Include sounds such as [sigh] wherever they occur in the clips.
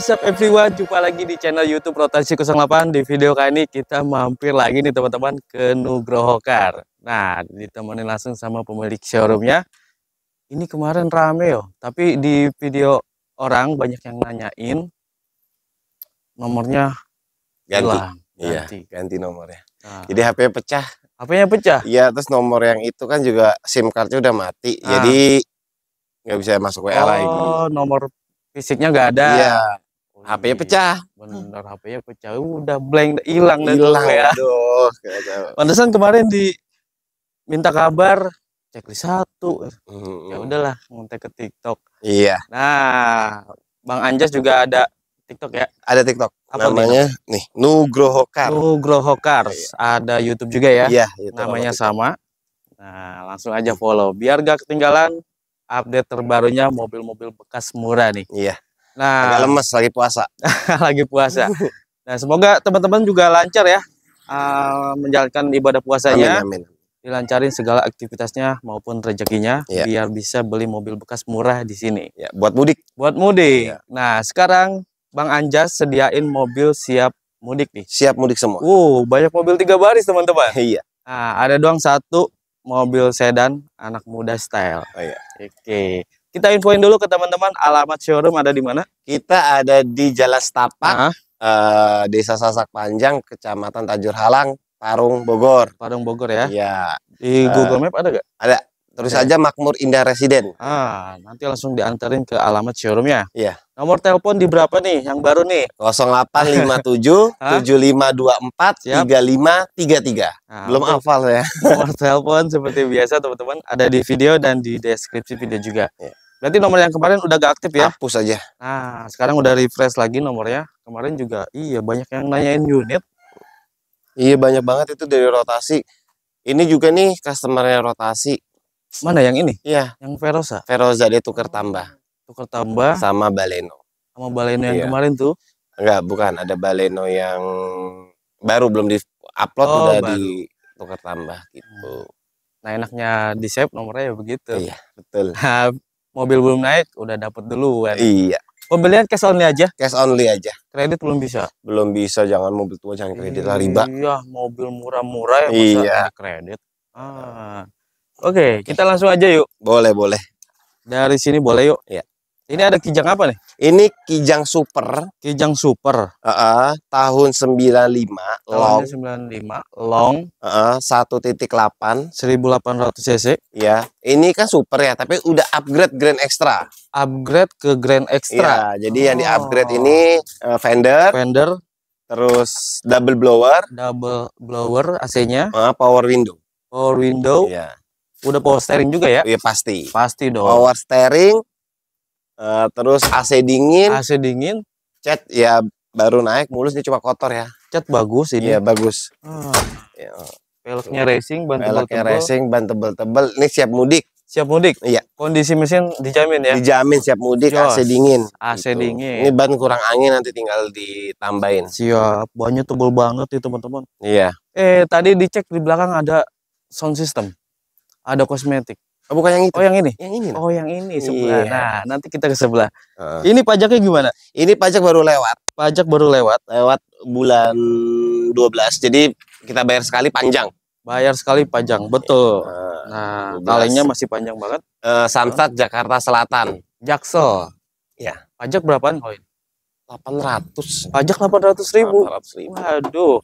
What's up everyone, jumpa lagi di channel YouTube Rotasi 08. Di video kali ini kita mampir lagi nih teman-teman ke Nugroho Car. Nah, ditemani langsung sama pemilik showroomnya. Ini kemarin rame yo, tapi di video orang banyak yang nanyain nomornya ganti. Iya, ganti. Iya, ganti. nomornya. Nah. Jadi hp pecah. HP-nya pecah? Iya, terus nomor yang itu kan juga SIM card udah mati. Nah. Jadi nggak bisa masuk WA oh, lagi. Oh, nomor fisiknya nggak ada. Iya. HP-nya iya. pecah. benar HP-nya pecah. Udah blank, hilang dan hilang ya. Aduh, Pantesan kemarin di minta kabar checklist satu. Ya udahlah, ngontek ke TikTok. Iya. Nah, Bang Anjas juga ada TikTok ya? Ada TikTok. Apa namanya? Nih, Nugroho Nugrohokar. Nugrohokar. Cars, iya. Ada YouTube juga ya? Iya, namanya sama. Nah, langsung aja follow biar gak ketinggalan update terbarunya mobil-mobil bekas murah nih. Iya. Nah, agak lemes lagi puasa. [laughs] lagi puasa. Nah, semoga teman-teman juga lancar ya uh, menjalankan ibadah puasanya. Amin, amin. Dilancarin segala aktivitasnya maupun rezekinya ya. biar bisa beli mobil bekas murah di sini. Ya, buat mudik. Buat mudik. Ya. Nah, sekarang Bang Anjas sediain mobil siap mudik nih. Siap mudik semua. Uh banyak mobil tiga baris teman-teman. Iya. Nah, ada doang satu mobil sedan anak muda style. Oh iya. Oke. Kita infoin dulu ke teman-teman alamat showroom ada di mana? Kita ada di Jalan Setapak, uh -huh. Eh, uh, Desa Sasak Panjang, Kecamatan Tanjur Halang, Parung Bogor. Parung Bogor ya? Iya. Di uh, Google Map ada gak? Ada. Terus okay. aja Makmur Indah Residen. Ah, nanti langsung diantarin ke alamat showroomnya. Iya. Nomor telepon di berapa nih yang baru nih? 0857 7524 3533. Ah, Belum hafal ya. Nomor telepon seperti biasa teman-teman ada di video dan di deskripsi video juga. Nanti iya. Berarti nomor yang kemarin udah gak aktif ya? Hapus aja. Nah, sekarang udah refresh lagi nomornya. Kemarin juga iya banyak yang nanyain unit. Iya banyak banget itu dari rotasi. Ini juga nih customernya rotasi. Mana yang ini? Iya. Yang Feroza. Feroza dia tukar tambah. Tukar tambah sama Baleno. Sama Baleno yang iya. kemarin tuh? Enggak, bukan. Ada Baleno yang baru belum di-upload oh, udah baru. di tukar tambah gitu. Nah, enaknya di save nomornya ya begitu. Iya, betul. [laughs] Nah, mobil belum naik udah dapat duluan. Iya. Pembelian cash only aja. Cash only aja. Kredit belum bisa. Belum bisa, jangan mobil tua jangan kredit lah riba. Iya, mobil murah-murah ya iya. kredit. Ah. Oke, kita langsung aja yuk. Boleh, boleh. Dari sini boleh yuk. Ya. Ini ada kijang apa nih? Ini kijang super. Kijang super. Uh -uh, tahun 95 long. Tahun 95 long. delapan. Seribu delapan ratus cc. Ya. Ini kan super ya, tapi udah upgrade Grand Extra. Upgrade ke Grand Extra. Ya, jadi oh. yang di-upgrade ini uh, fender. Fender. Terus double blower. Double blower AC-nya. Uh, power window. Power window. Ya Udah power steering juga ya? Iya pasti. Pasti dong. Power steering, uh, terus AC dingin. AC dingin. Cat ya baru naik, mulus dia cuma kotor ya. Cat bagus ini. Iya bagus. Ah. Ya. racing, ban tebel-tebel. racing, ban tebel-tebel. Ini siap mudik. Siap mudik? Iya. Kondisi mesin dijamin ya? Dijamin siap mudik, Cios. AC dingin. AC gitu. dingin. Ini ban kurang angin nanti tinggal ditambahin. Siap, bannya tebel banget nih teman-teman. Iya. Eh tadi dicek di belakang ada sound system ada kosmetik. Oh, bukan yang itu. Oh, yang ini. Yang ini. Nah? Oh, yang ini sebelah. Iya. Nah, nanti kita ke sebelah. Uh. Ini pajaknya gimana? Ini pajak baru lewat. Pajak baru lewat. Lewat bulan 12. Jadi kita bayar sekali panjang. Bayar sekali panjang, betul. Uh, nah, talenya nah, masih panjang banget. Uh, Samsat uh. Jakarta Selatan. Jaksel. Ya. Pajak berapaan koin? 800. Pajak 800 ribu. 800 ribu. Aduh.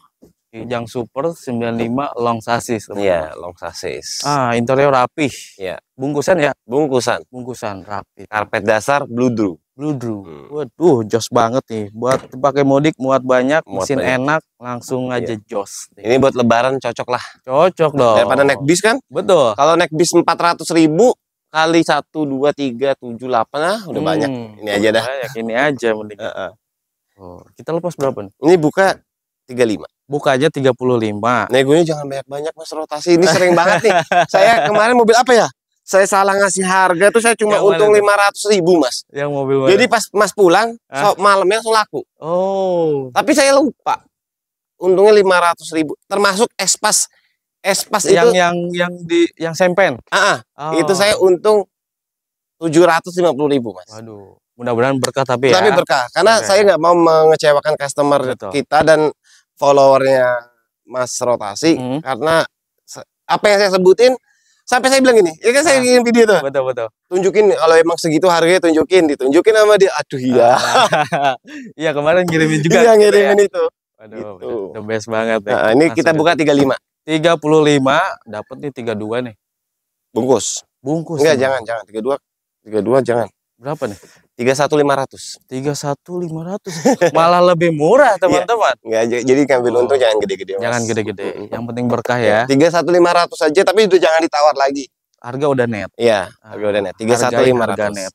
Yang Super 95 long sasis. Iya, long sasis. Ah, interior rapih. Iya. Bungkusan ya? Bungkusan. Bungkusan rapi. Karpet dasar blue drew. Blue drew. Hmm. Waduh, jos banget nih. Buat pakai modik muat banyak, muat mesin banyak. enak, langsung iya. aja iya. jos. Ini buat lebaran cocok lah. Cocok dong. Daripada naik bis kan? Betul. Kalau naik bis ratus ribu, kali satu dua tiga tujuh delapan ah udah hmm, banyak ini aja dah banyak ini aja mending oh, kita lepas berapa nih ini buka tiga lima Buka aja tiga puluh 35. Negonya jangan banyak-banyak Mas rotasi ini sering banget nih. [laughs] Saya kemarin mobil apa ya? Saya salah ngasih harga tuh saya cuma yang untung lima ratus ribu mas. Yang mobil mana? Jadi pas mas pulang so, malamnya langsung laku. Oh. Tapi saya lupa. Untungnya lima ratus ribu. Termasuk espas espas yang, itu. Yang yang di yang sempen. Ah. Uh -uh, oh. Itu saya untung tujuh ratus lima puluh ribu mas. aduh Mudah-mudahan berkah tapi ya. Tapi berkah karena okay. saya nggak mau mengecewakan customer Betul. kita dan followernya Mas Rotasi hmm. karena apa yang saya sebutin sampai saya bilang gini, ya kan saya ah. bikin video tuh. Betul betul. Tunjukin kalau emang segitu harganya tunjukin, ditunjukin sama dia. Aduh iya. Ah. [laughs] Iya kemarin ngirimin juga. Iya gitu ya. ngirimin itu. Aduh, gitu. the best banget ya. Nah, ini Masuk kita ya. buka 35. 35 dapat nih 32 nih. Bungkus. Bungkus. Enggak, jangan jangan, jangan. 32 32 jangan. Berapa nih? tiga tiga satu satu lima ratus lima ratus [laughs] Malah lebih murah, iya. teman-teman. Enggak -teman. jadi ngambil oh. untung jangan gede-gede. Jangan gede-gede. Yang penting berkah ya. Iya, tiga satu lima ratus aja tapi itu jangan ditawar lagi. Harga udah net. ya harga udah net. tiga satu 31500. Harga net.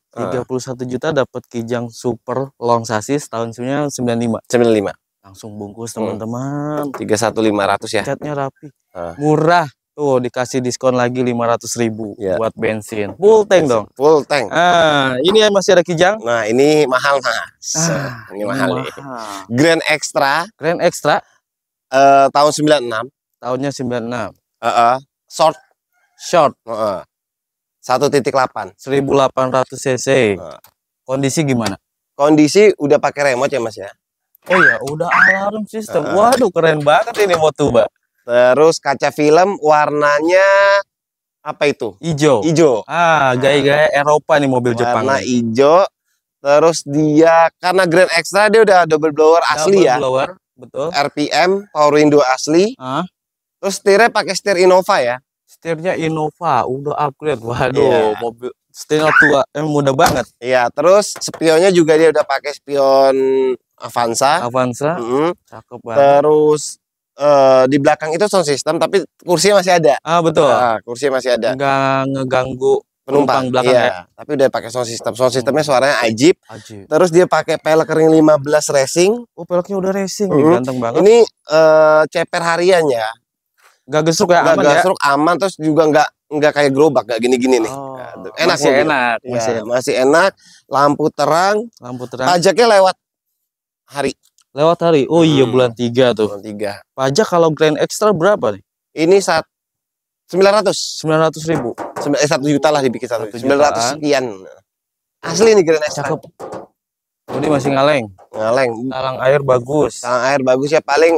satu juta dapat Kijang Super Long Sasis tahun sembilan lima Langsung bungkus, teman-teman. Hmm. tiga satu lima ratus ya. Catnya rapi. Uh. Murah. Tuh dikasih diskon lagi 500 ribu ya. buat bensin. Iya, Full tank dong. Full tank. Ah, ini yang masih ada kijang. Nah, ini mahal Mas. Ah, ini mahal. mahal. Grand Extra. Grand Extra. Uh, tahun 96. Tahunnya 96. Uh -uh. Short. Short. Uh seribu delapan ratus cc. Uh. Kondisi gimana? Kondisi udah pakai remote ya Mas ya? Oh ya udah alarm sistem. Uh. Waduh, keren banget ini motor, Mbak. Terus kaca film warnanya apa itu? Ijo. Ijo. Ah, gaya-gaya Eropa nih mobil Jepang. Warna ijo. Terus dia karena Grand Extra dia udah double blower asli double ya. blower, betul. RPM, power window asli. Ah. Terus setirnya pakai setir Innova ya. Setirnya Innova, udah upgrade. Waduh, yeah. mobil setirnya tua, eh, muda banget. Iya, terus spionnya juga dia udah pakai spion Avanza. Avanza. Mm -hmm. Cakep banget. Terus uh, di belakang itu sound system tapi kursinya masih ada. Ah betul. Nah, kursinya masih ada. Enggak ngeganggu penumpang, penumpang belakang iya, ya. Tapi udah pakai sound system. Sound systemnya suaranya ajib. ajib. Terus dia pakai pelek kering 15 racing. Oh, peleknya udah racing. -hmm. Ganteng banget. Ini uh, ceper harian ya. Gak gesuk ya, gak gesuk ya? aman terus juga nggak nggak kayak gerobak gak gini-gini nih. Oh, enak sih. Enak, masih ya, Masih enak, lampu terang. Lampu terang. Pajaknya lewat hari. Lewat hari. Oh iya hmm. bulan tiga tuh. Bulan tiga. Pajak kalau grand extra berapa nih? Ini saat sembilan ratus ribu. Sem eh, 1 juta lah dibikin satu. sembilan ratus sekian. Asli nih grand extra. Cakep. ini masih ngaleng. Ngaleng. Talang air bagus. Talang air bagus ya paling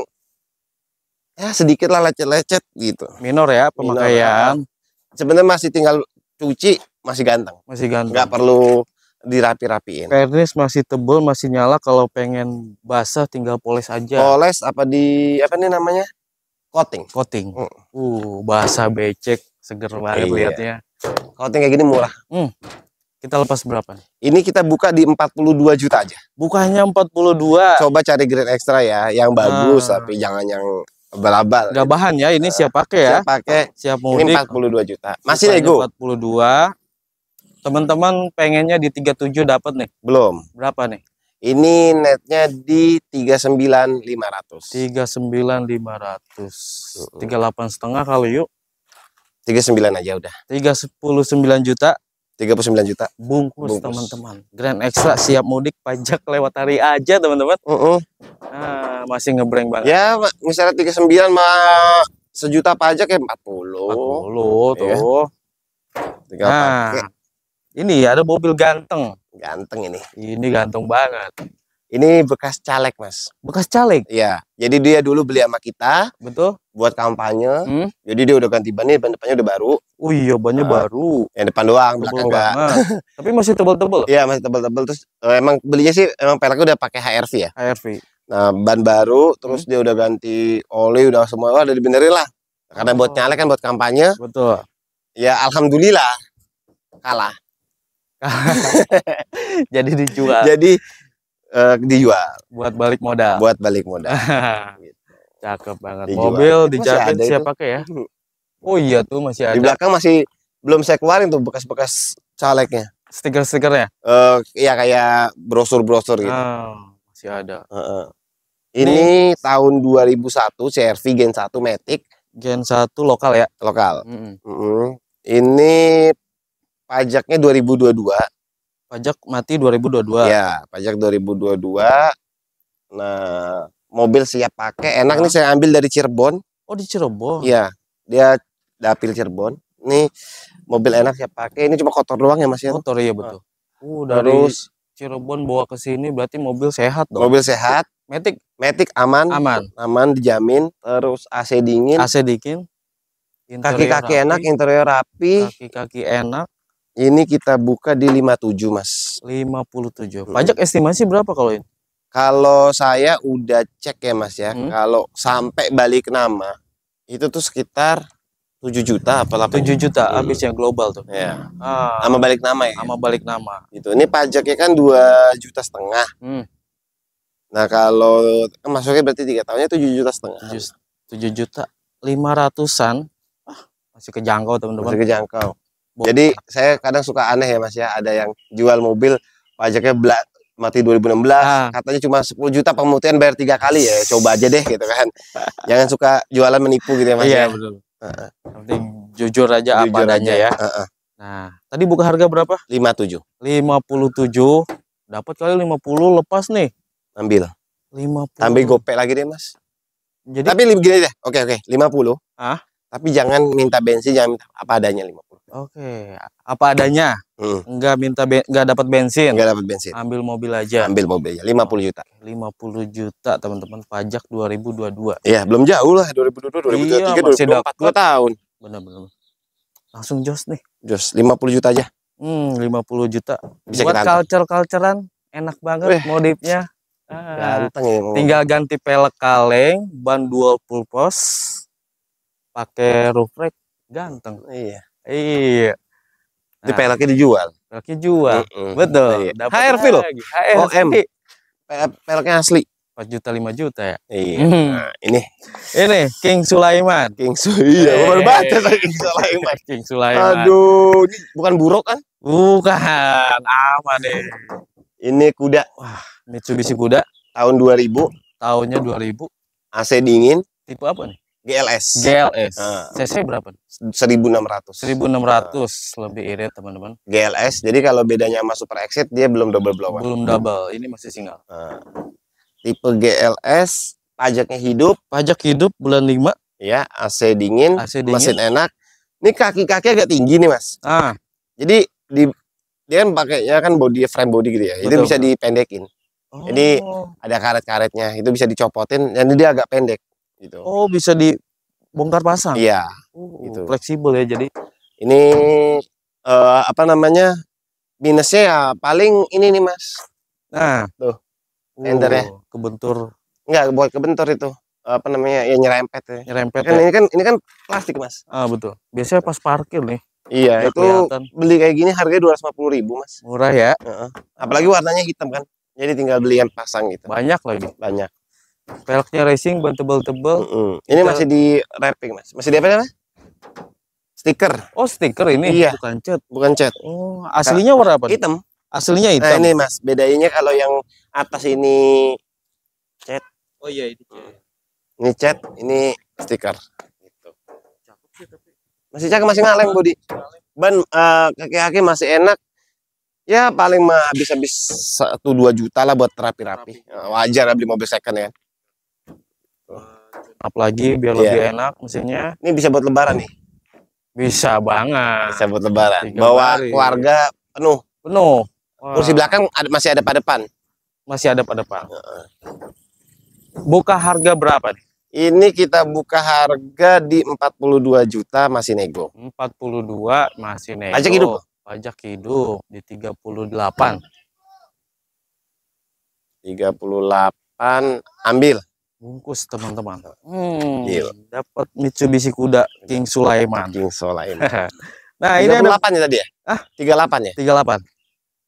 ya sedikit lah lecet-lecet gitu. Minor ya pemakaian. Ya. Sebenarnya masih tinggal cuci masih ganteng. Masih ganteng. Gak perlu dirapi-rapiin. Pernis masih tebal, masih nyala. Kalau pengen basah tinggal poles aja. Poles apa di apa nih namanya? Coating. Coating. Mm. Uh, basah becek, seger banget iya. liatnya. Coating kayak gini murah. Mm. Kita lepas berapa nih? Ini kita buka di 42 juta aja. Bukannya 42. Coba cari grade ekstra ya, yang bagus ah. tapi jangan yang berabal. Gak bahan ya, ini siap pakai ya. Siap pakai. Siap mudik. Ini 42 juta. Masih nego. 42 Teman-teman pengennya di 37 dapat nih? Belum. Berapa nih? Ini netnya di 39.500. 39.500. 38 setengah kalau yuk. 39 aja udah. 39 juta. 39 juta. Bungkus, teman-teman. Grand Extra siap mudik pajak lewat hari aja teman-teman. Uh -uh. Nah, masih ngebreng banget. Ya, misalnya 39 mah sejuta pajak ya 40. 40 iya. tuh. Ya. nah. Ini ada mobil ganteng. Ganteng ini. Ini ganteng banget. Ini bekas caleg, Mas. Bekas caleg? Iya. Jadi dia dulu beli sama kita. Betul. Buat kampanye. Hmm? Jadi dia udah ganti ban, ban depannya udah baru. Oh iya, bannya uh, baru. Yang depan doang, tebel belakang enggak. [laughs] Tapi masih tebel-tebel. Iya, -tebel. masih tebel-tebel. Terus eh, emang belinya sih emang peleknya udah pakai HRV ya? HRV. Nah, ban baru, terus hmm? dia udah ganti oli, udah semua oh, udah dibenerin lah. Karena oh. buat nyalek kan buat kampanye. Betul. Ya alhamdulillah kalah. [laughs] jadi dijual. Jadi uh, dijual. Buat balik modal. Buat balik modal. [laughs] gitu. Cakep banget. Dijual. Mobil di Siapa siap pakai ya. Hmm. Oh iya tuh masih ada. Di belakang masih belum saya keluarin tuh bekas-bekas calegnya. Stiker-stikernya? Eh uh, ya kayak brosur-brosur gitu. Oh, masih ada. Uh -uh. Ini, hmm. tahun 2001 CRV Gen 1 Matic. Gen 1 lokal ya? Lokal. Mm -hmm. Mm -hmm. Ini pajaknya 2022. Pajak mati 2022. Iya, pajak 2022. Nah, mobil siap pakai. Enak nih saya ambil dari Cirebon. Oh, di Cirebon. Iya, dia dapil Cirebon. Nih mobil enak siap pakai. Ini cuma kotor doang ya Mas ya. Kotor iya betul. Uh, dari Terus Cirebon bawa ke sini berarti mobil sehat dong. Mobil sehat. Metik, metik aman, aman, aman dijamin. Terus AC dingin, AC dingin, kaki-kaki enak, interior rapi, kaki-kaki enak, ini kita buka di 57, Mas. 57. Hmm. Pajak estimasi berapa kalau ini? Kalau saya udah cek ya, Mas ya. Hmm. Kalau sampai balik nama itu tuh sekitar 7 juta apa 8 7 juta hmm. habis yang global tuh. Ya. Ah. Sama balik nama ya. Sama balik nama. Itu. Ini pajaknya kan 2 juta setengah. Hmm. Nah, kalau masuknya berarti 3 tahunnya 7 juta setengah. 7, 7 juta 500-an. Ah, masih kejangkau, teman-teman. Masih kejangkau. Jadi saya kadang suka aneh ya Mas ya, ada yang jual mobil pajaknya belak mati 2016, ah. katanya cuma 10 juta pemutihan bayar tiga kali ya, coba aja deh gitu kan. [laughs] Jangan suka jualan menipu gitu ya Mas iya, ya. betul. Uh -uh. Penting jujur aja jujur apa adanya aja. ya. Uh -uh. Nah, tadi buka harga berapa? 57. 57. Dapat kali 50 lepas nih. Ambil. 50. Ambil gopek lagi deh, Mas. Jadi Tapi gini deh. Oke, oke. 50. Ah. Tapi jangan minta bensin, jangan minta apa adanya 50. Oke, okay. apa adanya? Hmm. Enggak minta enggak dapat bensin. Enggak dapat bensin. Ambil mobil aja. Ambil mobil aja 50 juta. 50 juta teman-teman pajak 2022. Iya, belum jauh lah 2022 2023 iya, 2024 2 tahun. Benar-benar. Langsung jos nih. Jos 50 juta aja. Hmm, 50 juta. Bisa Buat culture-culturean enak banget Weh. modifnya. Ah, Ganteng ya. Tinggal ganti pelek kaleng, ban dual purpose pakai roof rack ganteng iya iya di nah. peleknya dijual peleknya jual mm hmm betul iya. HRV loh OM peleknya asli 4 juta lima juta ya iya hmm. nah, ini ini King Sulaiman King Sulaiman. iya baru baca eh. King Sulaiman [laughs] King Sulaiman aduh ini bukan buruk kan bukan aman deh ini kuda wah Mitsubishi kuda tahun 2000 tahunnya 2000 AC dingin tipe apa nih GLS. GLS. Uh, ah. CC berapa? 1600. 1600 lebih irit teman-teman. GLS. Jadi kalau bedanya sama Super Exit dia belum double blower. Belum double, ini masih single. Uh, tipe GLS, pajaknya hidup, pajak hidup bulan 5. Ya, AC dingin, AC dingin. mesin enak. Ini kaki-kaki agak tinggi nih, Mas. Ah. Jadi di dia kan pakainya kan body frame body gitu ya. Betul. Itu bisa dipendekin. Oh. Jadi ada karet-karetnya, itu bisa dicopotin dan dia agak pendek gitu. Oh, bisa dibongkar pasang. Iya. Oh, gitu. Fleksibel ya jadi. Ini uh, apa namanya? Minusnya ya paling ini nih, Mas. Nah, tuh. Endernya uh, ya. kebentur. Enggak, buat kebentur itu apa namanya ya nyerempet ya. Nyerempet. Kan ya. ini kan ini kan plastik mas. Ah betul. Biasanya pas parkir nih. Iya itu kelihatan. beli kayak gini harganya dua ratus lima puluh ribu mas. Murah ya. Uh -uh. Apalagi warnanya hitam kan. Jadi tinggal beli yang pasang gitu. Banyak lagi. Banyak. Velgnya racing ban tebel-tebel. Mm -hmm. Ini masih di wrapping, Mas. Masih di apa namanya? Stiker. Oh, stiker ini iya. bukan cat. Bukan cat. Oh, aslinya warna apa? Hitam. Aslinya nah, hitam. Nah, ini Mas, bedanya kalau yang atas ini cat. Oh iya, ini cat. Ini cat, ini stiker. Gitu. Masih cakep, masih ngaleng Budi. Ban uh, eh, kaki-kaki masih enak, ya paling mah habis-habis satu dua juta lah buat rapi-rapi wajar lah beli mobil second ya up lagi iya. biar yeah. lebih enak mesinnya. Ini bisa buat lebaran nih. Bisa banget. Bisa buat lebaran. Tiga Bawa keluarga penuh. Penuh. Wow. Kursi belakang ada, masih ada pada depan. Masih ada pada depan. Buka harga berapa nih? Ini kita buka harga di 42 juta masih nego. 42 masih nego. Pajak hidup. Pajak hidup di 38. 38 ambil bungkus teman-teman. Hmm, iya. dapat Mitsubishi kuda iya. King Sulaiman. King Sulaiman. [laughs] nah, ini ada delapan ya tadi ya? Ah, delapan ya? tiga delapan.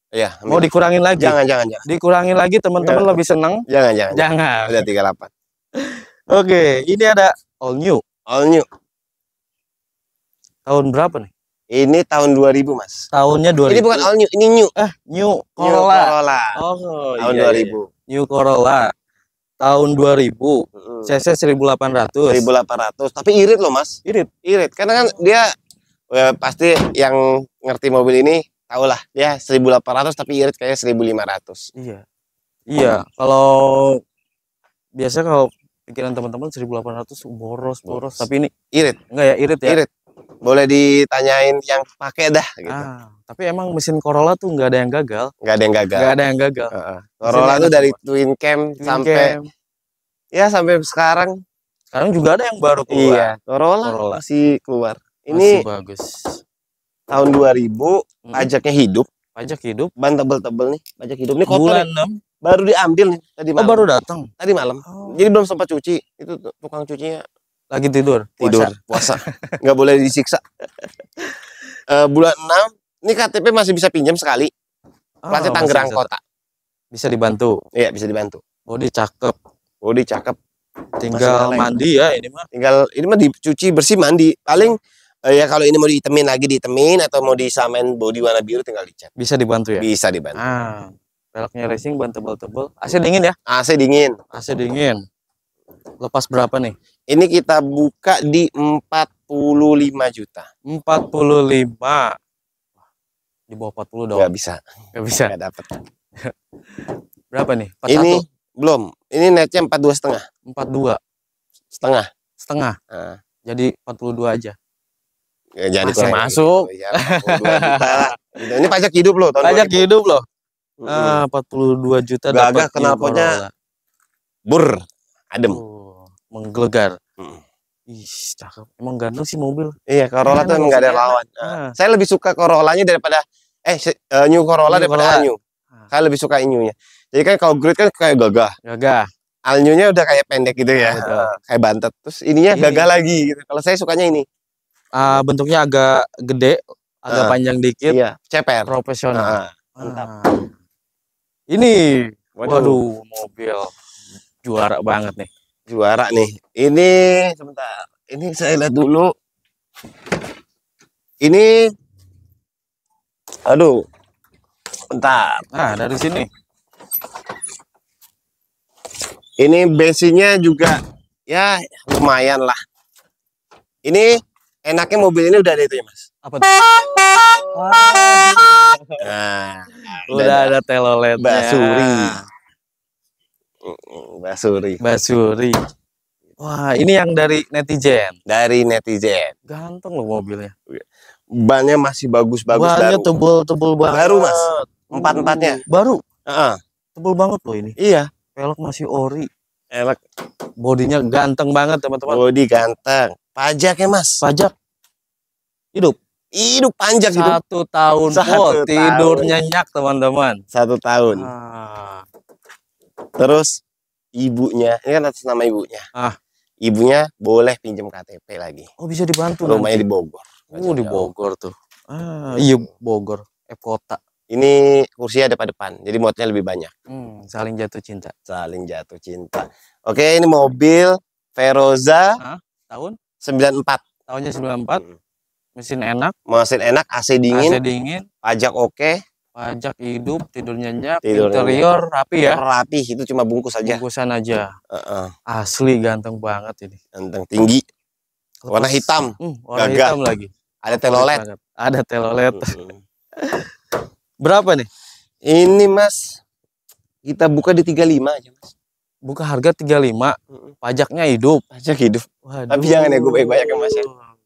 Iya, mau dikurangin lagi. Jangan, jangan, jangan. Dikurangin lagi teman-teman lebih senang. Jangan, jangan. Jangan. tiga delapan. [laughs] Oke, ini ada all new. All new. Tahun berapa nih? Ini tahun 2000, Mas. Tahunnya 2000. Ini bukan all new, ini new. eh new Corolla. New Corolla. Oh, tahun iya, 2000. Iya. New Corolla tahun 2000 hmm. cc 1800 1800 tapi irit loh mas irit irit karena kan dia ya, pasti yang ngerti mobil ini tau lah ya 1800 tapi irit kayak 1500 iya iya kalau biasa kalau pikiran teman-teman 1800 boros boros tapi ini irit enggak ya irit ya irit boleh ditanyain yang pakai dah gitu. Ah, tapi emang mesin Corolla tuh nggak ada yang gagal nggak ada yang gagal nggak ada yang gagal uh Corolla tuh dari apa? twin cam twin sampai cam. ya sampai sekarang sekarang juga ada yang baru keluar iya Corolla, Corolla. masih keluar ini masih bagus tahun 2000 hmm. pajaknya hidup pajak hidup ban tebel-tebel nih pajak hidup ini kotor bulan enam baru diambil nih tadi malam. Oh, baru datang tadi malam oh. jadi belum sempat cuci itu tukang cucinya lagi tidur. Tidur. Puasa. [laughs] Nggak boleh disiksa. uh, bulan 6 ini KTP masih bisa pinjam sekali. Ah, masih oh, Tangerang Kota. Bisa dibantu. Iya, bisa dibantu. Bodi oh, cakep. Bodi oh, cakep. Tinggal mandi ya ini mah. Tinggal ini mah dicuci bersih mandi. Paling uh, ya kalau ini mau ditemin lagi ditemin atau mau disamain body warna biru tinggal dicat. Bisa dibantu ya? Bisa dibantu. Ah. Velgnya racing ban tebel tebel AC dingin ya? AC dingin. AC dingin. Lepas berapa nih? Ini kita buka di 45 juta. 45. Di bawah 40 dong. Gak bisa. Gak bisa. Gak dapet. [laughs] Berapa nih? 41. Ini belum. Ini netnya 42 setengah. 42. Setengah. Setengah. Nah. Jadi 42 aja. Ya, jadi Masih masuk. Ya, ini pajak hidup loh. Tahun pajak 2000. hidup loh. Ah, 42 juta Gagah kenapanya bur adem. Uh menggelegar. Hmm. Ih, cakep. Emang ganteng sih mobil. Iya, Corolla iya, tuh enggak ada lawan. Nah. Saya lebih suka Corollanya daripada eh uh, New Corolla New daripada Corolla. New. Nah. Saya lebih suka new Jadi kan kalau Grid kan kayak gagah. Gagah. Alnyunya udah kayak pendek gitu ya. Ah, betul. Ah, kayak bantet. Terus ininya ini. Iya, gagah iya. lagi gitu. Kalau saya sukanya ini. Uh, bentuknya agak gede, agak panjang dikit. Iya, ceper. Profesional. Uh, mantap. Uh. Ini waduh, waduh mobil juara banget nih juara nih. Ini sebentar. Ini saya lihat dulu. Ini aduh. Bentar. Nah, dari sini. Ini besinya juga ya lumayan lah. Ini enaknya mobil ini udah ada itu ya, Mas. Apa tuh? Nah, udah, udah ada telolet Basuri. Basuri. Basuri. [laughs] Wah, ini yang dari netizen. Dari netizen. Ganteng loh mobilnya. Iya. Bannya masih bagus-bagus Bannya tebel-tebel banget. Baru, Mas. Empat-empatnya. baru. Heeh. Uh -uh. Tebel banget loh ini. Iya. Pelek masih ori. Pelek bodinya ganteng banget, teman-teman. Bodi ganteng. Pajaknya Mas? Pajak. Hidup. Hidup panjang Satu hidup. tahun. Satu oh, tahun. tidur nyenyak, teman-teman. Satu tahun. Ah terus ibunya ini kan atas nama ibunya ah ibunya boleh pinjam KTP lagi oh bisa dibantu rumahnya di Bogor oh di Bogor tuh ah iya, iya Bogor eh kota ini kursi ada pada depan jadi muatnya lebih banyak hmm, saling jatuh cinta saling jatuh cinta oke ini mobil Feroza ah, tahun 94 tahunnya 94 hmm. mesin enak mesin enak AC dingin AC dingin pajak oke pajak hidup tidur nyenyak tidur interior rapi ya rapi itu cuma bungkus aja bungkusan aja uh -uh. asli ganteng banget ini ganteng tinggi Lepas. warna hitam hmm, warna Gagah. hitam lagi ada telolet ada telolet [laughs] berapa nih ini mas kita buka di 35 aja mas buka harga 35 pajaknya hidup pajak hidup Waduh. tapi jangan ya gue banyak-banyak ya mas ya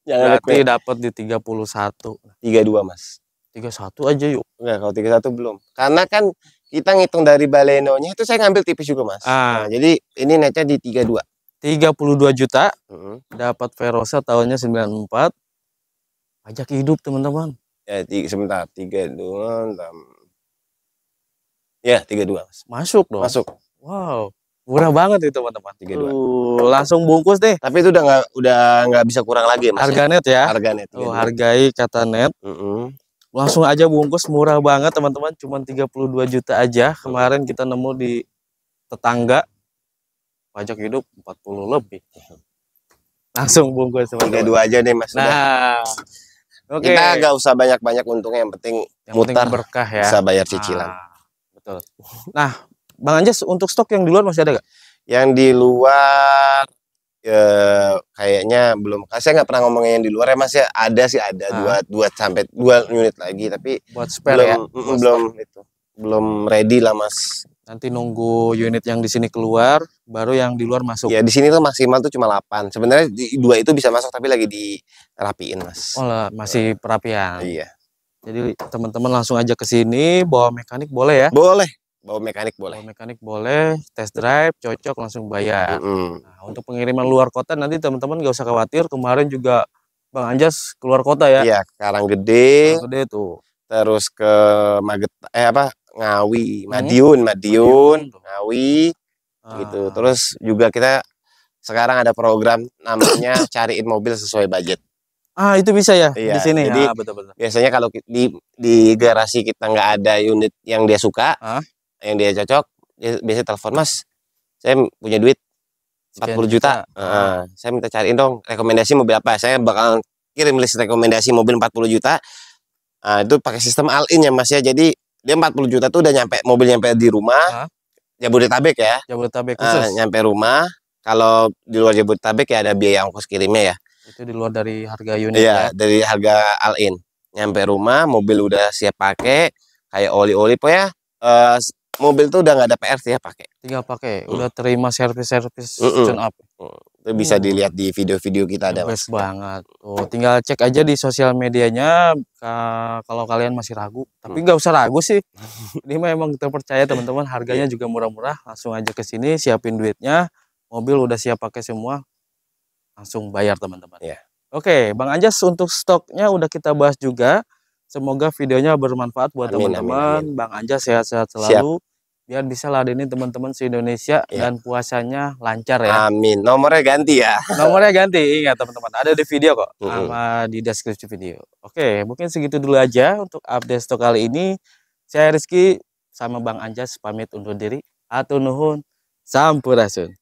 jangan berarti dapat di 31 32 mas tiga satu aja yuk. Enggak, kalau satu belum. Karena kan kita ngitung dari balenonya itu saya ngambil tipis juga, Mas. Ah. Nah, jadi ini netnya di tiga 32. 32 juta. Mm -hmm. Dapat Verosa tahunnya empat Pajak hidup, teman-teman. Ya, tiga, sebentar. dua enam Ya, 32, Mas. Masuk dong. Masuk. Wow. Murah banget itu, teman-teman. tiga dua langsung bungkus deh. Tapi itu udah nggak udah nggak bisa kurang lagi, Mas. Ya. Harga net ya. Harga net. Oh, hargai kata net. Mm -hmm langsung aja bungkus murah banget teman-teman cuma 32 juta aja kemarin kita nemu di tetangga pajak hidup 40 lebih langsung bungkus teman-teman 32 aja deh mas nah oke okay. kita agak usah banyak-banyak untungnya yang penting yang mutar penting berkah ya bisa bayar cicilan nah, betul nah Bang Anjas untuk stok yang di luar masih ada gak? yang di luar e, kayaknya belum saya nggak pernah ngomongin yang di luar ya mas ya ada sih ada ah. dua dua sampai dua unit lagi tapi buat spare belum, ya belum itu belum ready lah mas nanti nunggu unit yang di sini keluar baru yang di luar masuk ya di sini tuh maksimal tuh cuma 8 sebenarnya dua itu bisa masuk tapi lagi dirapiin mas oh lah, masih iya. perapian iya jadi teman-teman langsung aja ke sini bawa mekanik boleh ya boleh bawa mekanik boleh bawa mekanik boleh test drive cocok langsung bayar mm -hmm. nah, untuk pengiriman luar kota nanti teman-teman gak usah khawatir kemarin juga Bang Anjas keluar kota ya iya Karanggede Karanggede tuh terus ke Maget eh apa Ngawi Madiun hmm. Madiun, Madiun Ngawi gitu. ah. gitu terus juga kita sekarang ada program namanya [coughs] cariin mobil sesuai budget Ah itu bisa ya iya, di sini. Jadi ya, betul, betul. biasanya kalau di di garasi kita nggak ada unit yang dia suka, ah? yang dia cocok dia biasa telepon mas saya punya duit 40 juta, juta. Uh, saya minta cariin dong rekomendasi mobil apa saya bakal kirim list rekomendasi mobil 40 juta uh, itu pakai sistem all in ya mas ya jadi dia 40 juta tuh udah nyampe mobil nyampe di rumah uh. Jabodetabek ya Jabodetabek ah, khusus. Uh, nyampe rumah kalau di luar Jabodetabek ya ada biaya ongkos kirimnya ya itu di luar dari harga unit iya, ya dari harga all in nyampe rumah mobil udah siap pakai kayak oli-oli pokoknya uh, eh, mobil tuh udah nggak ada PR sih ya pakai. Tinggal pakai, hmm. udah terima servis-servis hmm, hmm. tune up. Hmm. Itu bisa dilihat di video-video kita ada. Best banget. Oh, tinggal cek aja di sosial medianya kalau kalian masih ragu. Tapi nggak hmm. usah ragu sih. [laughs] Ini memang percaya teman-teman, harganya iya. juga murah-murah. Langsung aja ke sini, siapin duitnya. Mobil udah siap pakai semua. Langsung bayar teman-teman. Yeah. Oke, Bang Anjas untuk stoknya udah kita bahas juga. Semoga videonya bermanfaat buat teman-teman. Bang Anja sehat-sehat selalu. Siap. Biar bisa ladenin teman-teman se-Indonesia ya. dan puasanya lancar ya. Amin. Nomornya ganti ya. [laughs] Nomornya ganti. Ingat teman-teman, ada di video kok mm -hmm. di deskripsi video. Oke, mungkin segitu dulu aja untuk update stok kali ini. Saya Rizky sama Bang Anjas pamit undur diri. Atunuhun. Sampurasun.